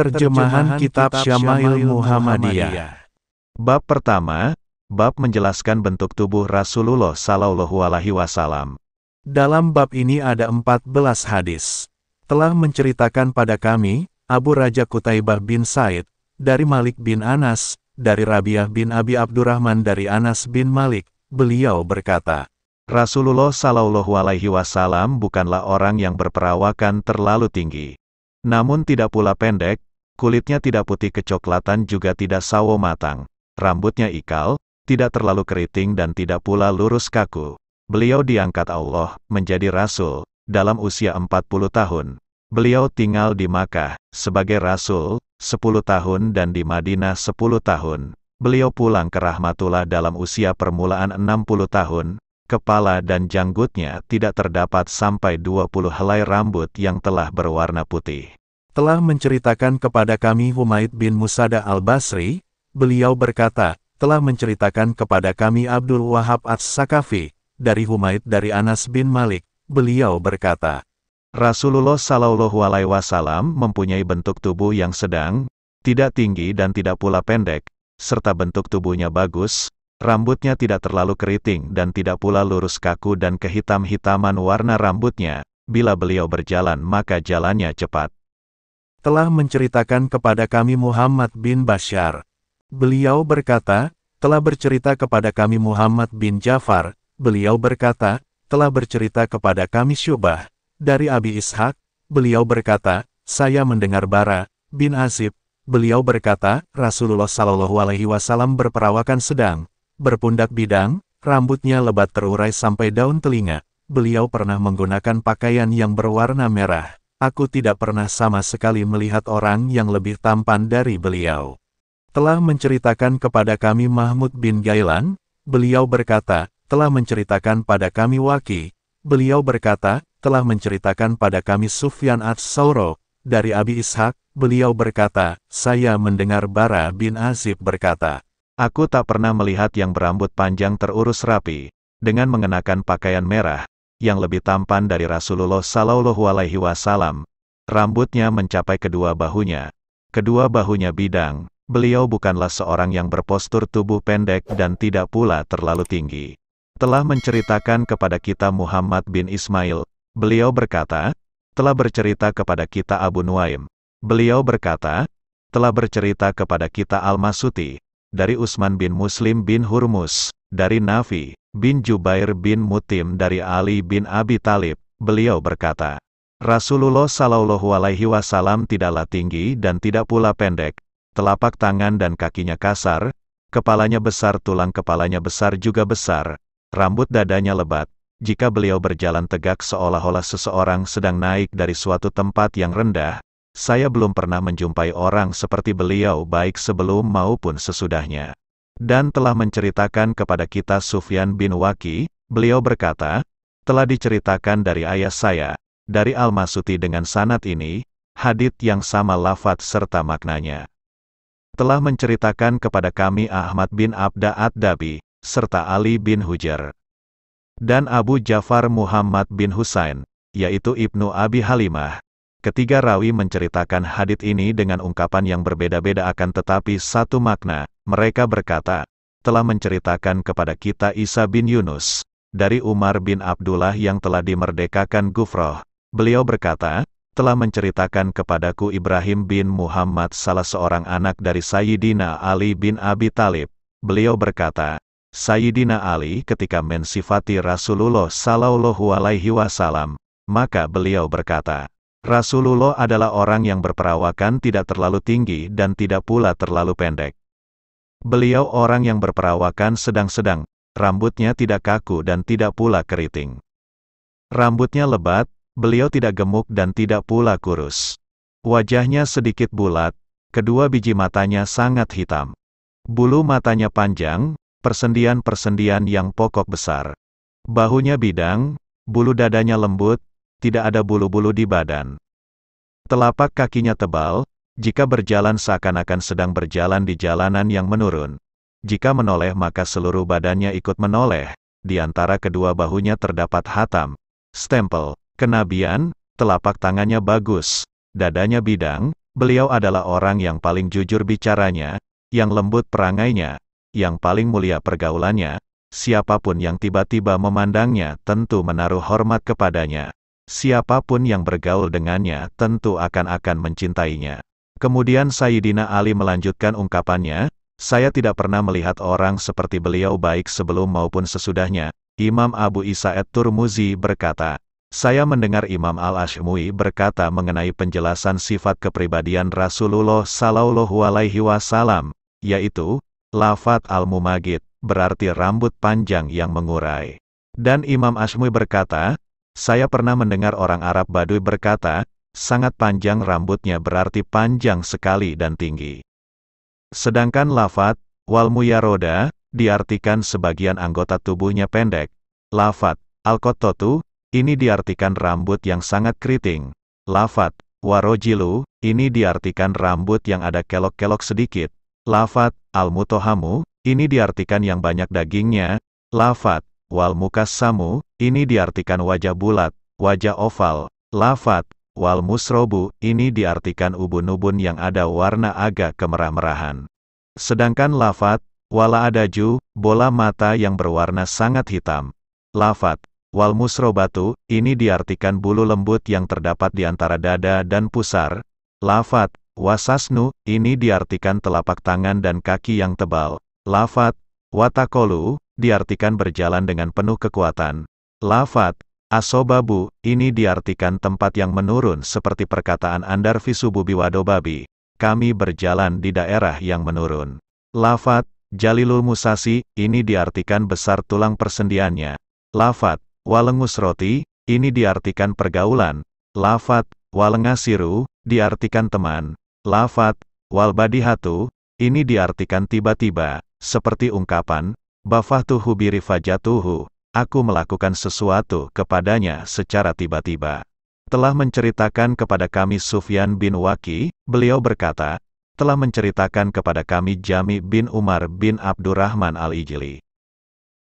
Terjemahan Kitab Syama'il Muhammadiyah Bab pertama, bab menjelaskan bentuk tubuh Rasulullah Sallallahu Alaihi Wasallam. Dalam bab ini ada 14 hadis. Telah menceritakan pada kami, Abu Raja Kutaibah bin Said, dari Malik bin Anas, dari Rabiah bin Abi Abdurrahman dari Anas bin Malik, beliau berkata, Rasulullah Sallallahu Alaihi Wasallam bukanlah orang yang berperawakan terlalu tinggi. Namun tidak pula pendek, Kulitnya tidak putih kecoklatan juga tidak sawo matang. Rambutnya ikal, tidak terlalu keriting dan tidak pula lurus kaku. Beliau diangkat Allah, menjadi rasul, dalam usia 40 tahun. Beliau tinggal di Makkah, sebagai rasul, 10 tahun dan di Madinah 10 tahun. Beliau pulang ke Rahmatullah dalam usia permulaan 60 tahun. Kepala dan janggutnya tidak terdapat sampai 20 helai rambut yang telah berwarna putih telah menceritakan kepada kami Humaid bin Musada al-Basri, beliau berkata, telah menceritakan kepada kami Abdul Wahab as-Sakafi, dari Humaid dari Anas bin Malik, beliau berkata, Rasulullah Shallallahu Alaihi Wasallam mempunyai bentuk tubuh yang sedang, tidak tinggi dan tidak pula pendek, serta bentuk tubuhnya bagus, rambutnya tidak terlalu keriting dan tidak pula lurus kaku dan kehitam-hitaman warna rambutnya, bila beliau berjalan maka jalannya cepat telah menceritakan kepada kami Muhammad bin Bashar. Beliau berkata, telah bercerita kepada kami Muhammad bin Jafar, beliau berkata, telah bercerita kepada kami Syubah. Dari Abi Ishak. beliau berkata, saya mendengar Bara, bin Azib, beliau berkata, Rasulullah Shallallahu Alaihi Wasallam berperawakan sedang, berpundak bidang, rambutnya lebat terurai sampai daun telinga. Beliau pernah menggunakan pakaian yang berwarna merah aku tidak pernah sama sekali melihat orang yang lebih tampan dari beliau. Telah menceritakan kepada kami Mahmud bin Gailan, beliau berkata, telah menceritakan pada kami Waki, beliau berkata, telah menceritakan pada kami Sufyan Ats-Sauro, dari Abi Ishak, beliau berkata, saya mendengar Bara bin Azib berkata, aku tak pernah melihat yang berambut panjang terurus rapi, dengan mengenakan pakaian merah, yang lebih tampan dari Rasulullah Sallallahu Alaihi Wasallam. Rambutnya mencapai kedua bahunya. Kedua bahunya bidang, beliau bukanlah seorang yang berpostur tubuh pendek dan tidak pula terlalu tinggi. Telah menceritakan kepada kita Muhammad bin Ismail, beliau berkata, telah bercerita kepada kita Abu Nuaim. Beliau berkata, telah bercerita kepada kita Al-Masuti, dari Usman bin Muslim bin Hurmus, dari Nafi, bin Jubair bin Mutim dari Ali bin Abi Talib, beliau berkata, Rasulullah Shallallahu Alaihi Wasallam tidaklah tinggi dan tidak pula pendek, telapak tangan dan kakinya kasar, kepalanya besar tulang kepalanya besar juga besar, rambut dadanya lebat, jika beliau berjalan tegak seolah-olah seseorang sedang naik dari suatu tempat yang rendah, saya belum pernah menjumpai orang seperti beliau baik sebelum maupun sesudahnya dan telah menceritakan kepada kita Sufyan bin Waki, beliau berkata, telah diceritakan dari ayah saya, dari Al-Masuti dengan sanat ini, hadit yang sama lafat serta maknanya. Telah menceritakan kepada kami Ahmad bin Abda Ad-Dabi, serta Ali bin Hujar. Dan Abu Jafar Muhammad bin Husain, yaitu Ibnu Abi Halimah. Ketiga rawi menceritakan hadit ini dengan ungkapan yang berbeda-beda akan tetapi satu makna, mereka berkata, telah menceritakan kepada kita Isa bin Yunus, dari Umar bin Abdullah yang telah dimerdekakan Gufroh. Beliau berkata, telah menceritakan kepadaku Ibrahim bin Muhammad salah seorang anak dari Sayyidina Ali bin Abi Talib. Beliau berkata, Sayyidina Ali ketika mensifati Rasulullah Sallallahu Alaihi Wasallam, maka beliau berkata, Rasulullah adalah orang yang berperawakan tidak terlalu tinggi dan tidak pula terlalu pendek. Beliau orang yang berperawakan sedang-sedang, rambutnya tidak kaku dan tidak pula keriting. Rambutnya lebat, beliau tidak gemuk dan tidak pula kurus. Wajahnya sedikit bulat, kedua biji matanya sangat hitam. Bulu matanya panjang, persendian-persendian yang pokok besar. Bahunya bidang, bulu dadanya lembut, tidak ada bulu-bulu di badan. Telapak kakinya tebal, jika berjalan seakan-akan sedang berjalan di jalanan yang menurun. Jika menoleh maka seluruh badannya ikut menoleh. Di antara kedua bahunya terdapat hatam, stempel, kenabian, telapak tangannya bagus, dadanya bidang, beliau adalah orang yang paling jujur bicaranya, yang lembut perangainya, yang paling mulia pergaulannya, siapapun yang tiba-tiba memandangnya tentu menaruh hormat kepadanya. Siapapun yang bergaul dengannya tentu akan-akan mencintainya. Kemudian Sayyidina Ali melanjutkan ungkapannya, saya tidak pernah melihat orang seperti beliau baik sebelum maupun sesudahnya. Imam Abu Isa At-Turmuzi berkata, saya mendengar Imam Al-Ashmui berkata mengenai penjelasan sifat kepribadian Rasulullah Sallallahu Alaihi Wasallam, yaitu, lafat al-mumagid, berarti rambut panjang yang mengurai. Dan Imam Ashmui berkata, saya pernah mendengar orang Arab Baduy berkata, sangat panjang rambutnya berarti panjang sekali dan tinggi. Sedangkan lafat, muyaroda diartikan sebagian anggota tubuhnya pendek. Lafat, kototu ini diartikan rambut yang sangat keriting. Lafat, warojilu, ini diartikan rambut yang ada kelok-kelok sedikit. Lafat, mutohamu ini diartikan yang banyak dagingnya. Lafat, mukasamu ini diartikan wajah bulat, wajah oval. Lafat, wal musrobu, ini diartikan ubun-ubun yang ada warna agak kemerah-merahan. Sedangkan lafat, wala adaju, bola mata yang berwarna sangat hitam. Lafat, wal musrobatu, ini diartikan bulu lembut yang terdapat di antara dada dan pusar. Lafat, wasasnu, ini diartikan telapak tangan dan kaki yang tebal. Lafat, watakolu, diartikan berjalan dengan penuh kekuatan. Lafat, Asobabu, ini diartikan tempat yang menurun seperti perkataan Andar Visubu Biwadobabi, kami berjalan di daerah yang menurun. Lafat, Jalilul Musasi, ini diartikan besar tulang persendiannya. Lafat, Walengus Roti, ini diartikan pergaulan. Lafat, Walengasiru, diartikan teman. Lafat, Walbadihatu, ini diartikan tiba-tiba, seperti ungkapan, Bafahtuhu birifajatuhu, aku melakukan sesuatu kepadanya secara tiba-tiba. Telah menceritakan kepada kami Sufyan bin Waki, beliau berkata, telah menceritakan kepada kami Jami bin Umar bin Abdurrahman al-Ijili.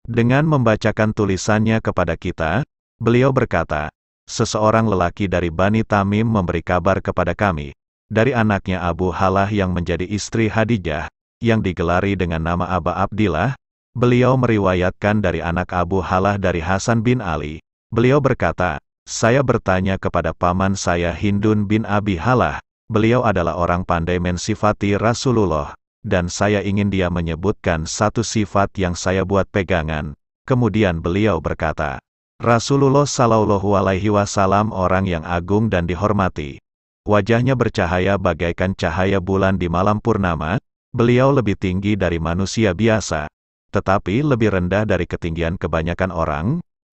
Dengan membacakan tulisannya kepada kita, beliau berkata, seseorang lelaki dari Bani Tamim memberi kabar kepada kami, dari anaknya Abu Halah yang menjadi istri Hadijah, yang digelari dengan nama Aba Abdillah, Beliau meriwayatkan dari anak Abu Halah dari Hasan bin Ali, beliau berkata, saya bertanya kepada paman saya Hindun bin Abi Halah, beliau adalah orang pandai mensifati Rasulullah, dan saya ingin dia menyebutkan satu sifat yang saya buat pegangan. Kemudian beliau berkata, Rasulullah Shallallahu Alaihi Wasallam orang yang agung dan dihormati. Wajahnya bercahaya bagaikan cahaya bulan di malam purnama, beliau lebih tinggi dari manusia biasa, tetapi lebih rendah dari ketinggian kebanyakan orang,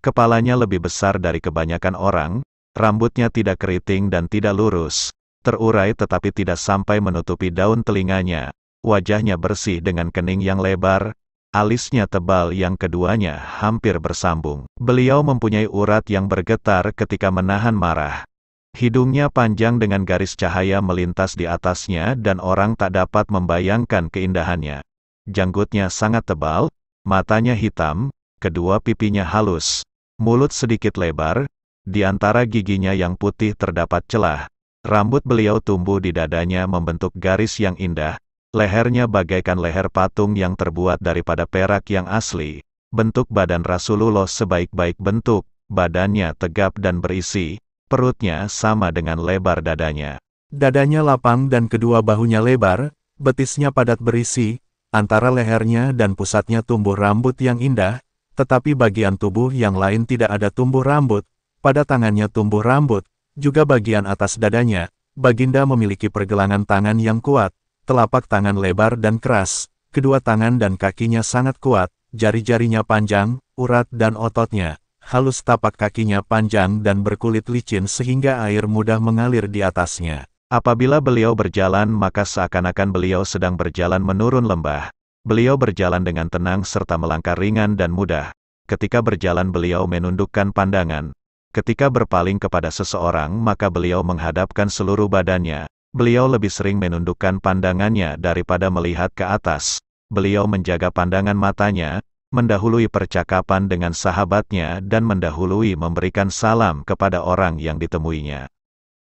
kepalanya lebih besar dari kebanyakan orang, rambutnya tidak keriting dan tidak lurus, terurai tetapi tidak sampai menutupi daun telinganya, wajahnya bersih dengan kening yang lebar, alisnya tebal yang keduanya hampir bersambung. Beliau mempunyai urat yang bergetar ketika menahan marah. Hidungnya panjang dengan garis cahaya melintas di atasnya dan orang tak dapat membayangkan keindahannya janggutnya sangat tebal, matanya hitam, kedua pipinya halus, mulut sedikit lebar, di antara giginya yang putih terdapat celah. Rambut beliau tumbuh di dadanya membentuk garis yang indah, lehernya bagaikan leher patung yang terbuat daripada perak yang asli. Bentuk badan Rasulullah sebaik-baik bentuk, badannya tegap dan berisi, perutnya sama dengan lebar dadanya. Dadanya lapang dan kedua bahunya lebar, betisnya padat berisi, Antara lehernya dan pusatnya tumbuh rambut yang indah, tetapi bagian tubuh yang lain tidak ada tumbuh rambut, pada tangannya tumbuh rambut, juga bagian atas dadanya, Baginda memiliki pergelangan tangan yang kuat, telapak tangan lebar dan keras, kedua tangan dan kakinya sangat kuat, jari-jarinya panjang, urat dan ototnya, halus tapak kakinya panjang dan berkulit licin sehingga air mudah mengalir di atasnya. Apabila beliau berjalan maka seakan-akan beliau sedang berjalan menurun lembah. Beliau berjalan dengan tenang serta melangkah ringan dan mudah. Ketika berjalan beliau menundukkan pandangan. Ketika berpaling kepada seseorang maka beliau menghadapkan seluruh badannya. Beliau lebih sering menundukkan pandangannya daripada melihat ke atas. Beliau menjaga pandangan matanya, mendahului percakapan dengan sahabatnya dan mendahului memberikan salam kepada orang yang ditemuinya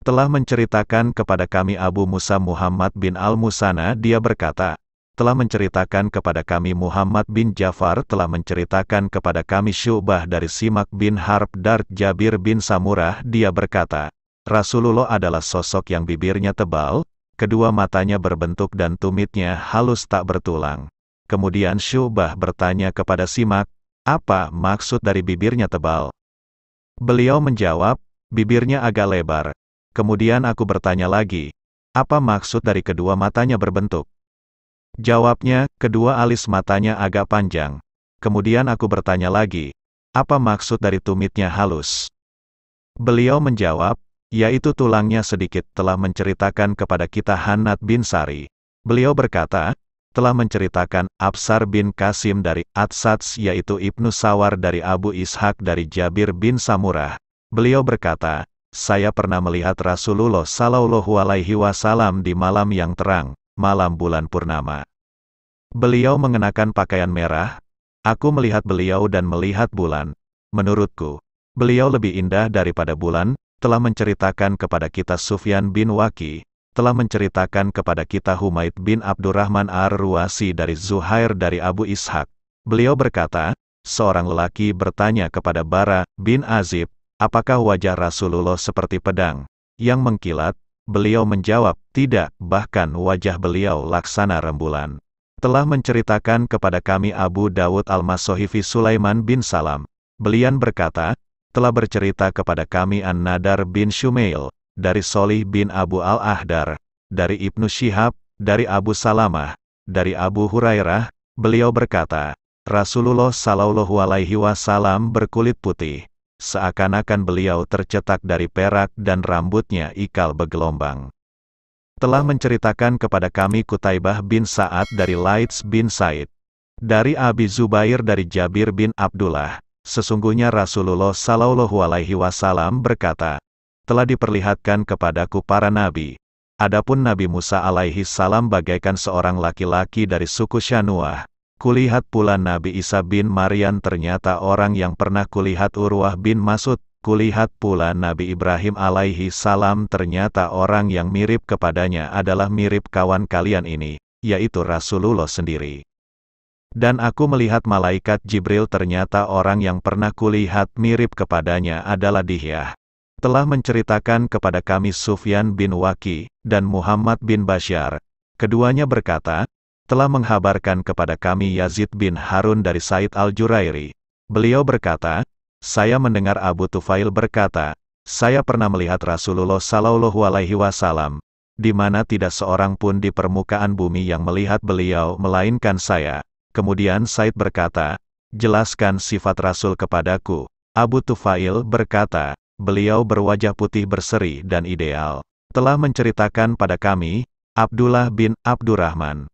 telah menceritakan kepada kami Abu Musa Muhammad bin Al-Musana dia berkata, telah menceritakan kepada kami Muhammad bin Jafar telah menceritakan kepada kami Syubah dari Simak bin Harb dar Jabir bin Samurah dia berkata, Rasulullah adalah sosok yang bibirnya tebal, kedua matanya berbentuk dan tumitnya halus tak bertulang. Kemudian Syubah bertanya kepada Simak, apa maksud dari bibirnya tebal? Beliau menjawab, bibirnya agak lebar, Kemudian aku bertanya lagi, apa maksud dari kedua matanya berbentuk? Jawabnya, kedua alis matanya agak panjang. Kemudian aku bertanya lagi, apa maksud dari tumitnya halus? Beliau menjawab, yaitu tulangnya sedikit telah menceritakan kepada kita Hanat bin Sari. Beliau berkata, telah menceritakan Absar bin Kasim dari Atsats yaitu Ibnu Sawar dari Abu Ishaq dari Jabir bin Samurah. Beliau berkata, saya pernah melihat Rasulullah Sallallahu Alaihi Wasallam di malam yang terang, malam bulan purnama. Beliau mengenakan pakaian merah, aku melihat beliau dan melihat bulan. Menurutku, beliau lebih indah daripada bulan, telah menceritakan kepada kita Sufyan bin Waki, telah menceritakan kepada kita Humaid bin Abdurrahman Ar-Ruasi dari Zuhair dari Abu Ishak. Beliau berkata, seorang lelaki bertanya kepada Bara bin Azib, apakah wajah Rasulullah seperti pedang yang mengkilat? Beliau menjawab, tidak, bahkan wajah beliau laksana rembulan. Telah menceritakan kepada kami Abu Dawud Al-Masohifi Sulaiman bin Salam. Belian berkata, telah bercerita kepada kami An-Nadar bin Shumail, dari Solih bin Abu Al-Ahdar, dari Ibnu Syihab, dari Abu Salamah, dari Abu Hurairah, beliau berkata, Rasulullah Shallallahu Alaihi Wasallam berkulit putih seakan-akan beliau tercetak dari perak dan rambutnya ikal bergelombang. Telah menceritakan kepada kami Kutaibah bin Sa'ad dari Laits bin Said. Dari Abi Zubair dari Jabir bin Abdullah, sesungguhnya Rasulullah Sallallahu Alaihi Wasallam berkata, telah diperlihatkan kepadaku para nabi. Adapun Nabi Musa alaihi salam bagaikan seorang laki-laki dari suku Syanuah, Kulihat pula Nabi Isa bin Marian ternyata orang yang pernah kulihat Urwah bin Masud, kulihat pula Nabi Ibrahim alaihi salam ternyata orang yang mirip kepadanya adalah mirip kawan kalian ini, yaitu Rasulullah sendiri. Dan aku melihat malaikat Jibril ternyata orang yang pernah kulihat mirip kepadanya adalah Dihyah. Telah menceritakan kepada kami Sufyan bin Waki dan Muhammad bin Bashar. Keduanya berkata, telah menghabarkan kepada kami Yazid bin Harun dari Said al-Jurairi. Beliau berkata, saya mendengar Abu Tufail berkata, saya pernah melihat Rasulullah Shallallahu Alaihi Wasallam, di mana tidak seorang pun di permukaan bumi yang melihat beliau melainkan saya. Kemudian Said berkata, jelaskan sifat Rasul kepadaku. Abu Tufail berkata, beliau berwajah putih berseri dan ideal. Telah menceritakan pada kami, Abdullah bin Abdurrahman.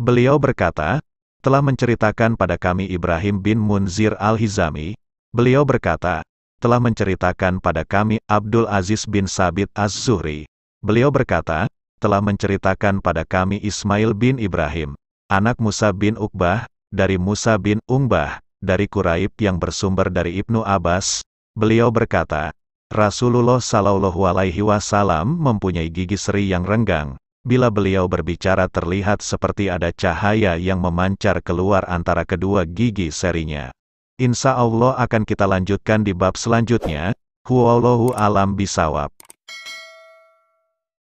Beliau berkata, telah menceritakan pada kami Ibrahim bin Munzir al-Hizami, beliau berkata, telah menceritakan pada kami Abdul Aziz bin Sabit Az-Zuhri, beliau berkata, telah menceritakan pada kami Ismail bin Ibrahim, anak Musa bin Uqbah, dari Musa bin Ungbah, dari Quraib yang bersumber dari Ibnu Abbas, beliau berkata, Rasulullah Shallallahu Alaihi Wasallam mempunyai gigi seri yang renggang, Bila beliau berbicara terlihat seperti ada cahaya yang memancar keluar antara kedua gigi serinya. Insya Allah akan kita lanjutkan di bab selanjutnya. Huwallahu alam bisawab.